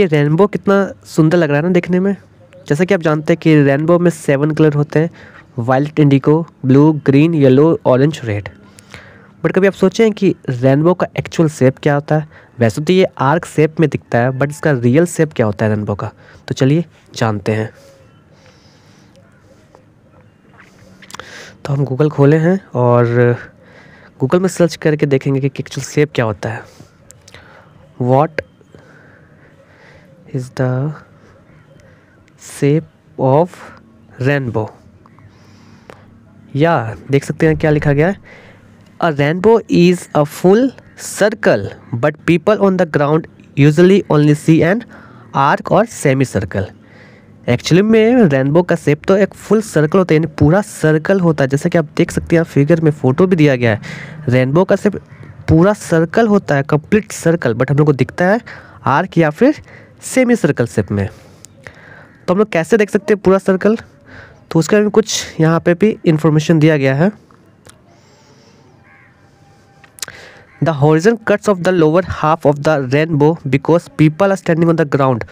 ये रेनबो कितना सुंदर लग रहा है ना देखने में जैसा कि आप जानते हैं कि रेनबो में सेवन कलर होते हैं violet indigo blue green yellow orange red but कभी आप सोचें कि रेनबो का एक्चुअल शेप क्या होता है वैसे तो ये आर्क शेप में दिखता है बट इसका रियल सेप क्या होता है रेनबो का तो चलिए जानते हैं तो हम गूगल खोले हैं और गूगल में सर्च करके देखेंगे कि एक्चुअल शेप क्या होता है what is the shape of rainbow या देख सकते हैं क्या लिखा गया है a rainbow is a full circle but people on the ground usually only see an arc और सेमी सर्कल एक्चुअली में रेनबो का सेप तो एक फुल सर्कल होता है यानी पूरा सर्कल होता है जैसा कि आप देख सकते हैं फिगर में फ़ोटो भी दिया गया है रेनबो का सेप पूरा सर्कल होता है कंप्लीट सर्कल बट हम लोग को दिखता है आर्क या फिर सेमी सर्कल शेप में तो हम लोग कैसे देख सकते हैं पूरा सर्कल तो उसके बारे में कुछ यहाँ पे भी इंफॉर्मेशन दिया गया है the horizon cuts off the lower half of the rainbow because people are standing on the ground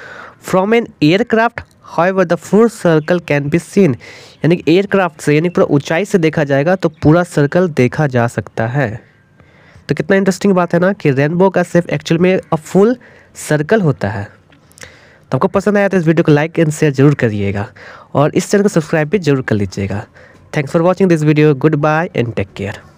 from an aircraft how the full circle can be seen यानी एयरक्राफ्ट से यानी पूरा ऊंचाई से देखा जाएगा तो पूरा सर्कल देखा जा सकता है तो कितना इंटरेस्टिंग बात है ना कि रेनबो का सिर्फ एक्चुअल में अ फुल सर्कल होता है तो आपको पसंद आया तो इस वीडियो को लाइक एंड शेयर जरूर करिएगा और इस चैनल को सब्सक्राइब भी जरूर कर लीजिएगा thanks for watching this video goodbye and take care